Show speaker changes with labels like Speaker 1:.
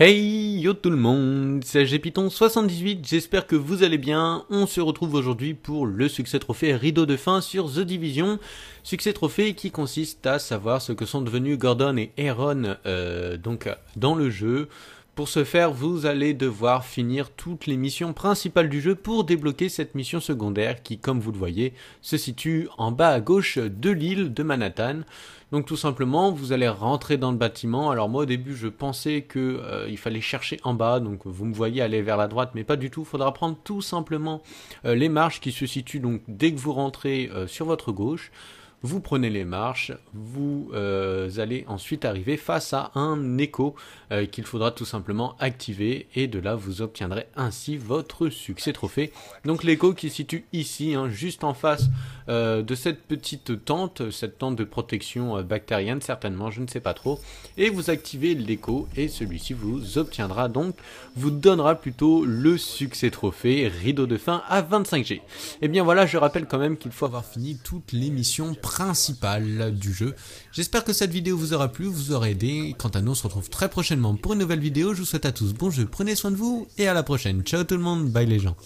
Speaker 1: Hey yo tout le monde, c'est Python78, j'espère que vous allez bien. On se retrouve aujourd'hui pour le succès trophée rideau de fin sur The Division. Succès trophée qui consiste à savoir ce que sont devenus Gordon et Aaron euh, donc dans le jeu. Pour ce faire, vous allez devoir finir toutes les missions principales du jeu pour débloquer cette mission secondaire qui, comme vous le voyez, se situe en bas à gauche de l'île de Manhattan. Donc tout simplement, vous allez rentrer dans le bâtiment. Alors moi au début, je pensais qu'il euh, fallait chercher en bas, donc vous me voyez aller vers la droite, mais pas du tout. Il faudra prendre tout simplement euh, les marches qui se situent donc dès que vous rentrez euh, sur votre gauche vous prenez les marches, vous euh, allez ensuite arriver face à un écho euh, qu'il faudra tout simplement activer et de là vous obtiendrez ainsi votre succès trophée. Donc l'écho qui se situe ici, hein, juste en face euh, de cette petite tente, cette tente de protection euh, bactérienne certainement, je ne sais pas trop, et vous activez l'écho et celui-ci vous obtiendra donc, vous donnera plutôt le succès trophée rideau de fin à 25G. Et eh bien voilà, je rappelle quand même qu'il faut avoir fini toutes les missions principales du jeu. J'espère que cette vidéo vous aura plu, vous aura aidé. Quant à nous, on se retrouve très prochainement pour une nouvelle vidéo. Je vous souhaite à tous bon jeu, prenez soin de vous et à la prochaine. Ciao tout le monde, bye les gens.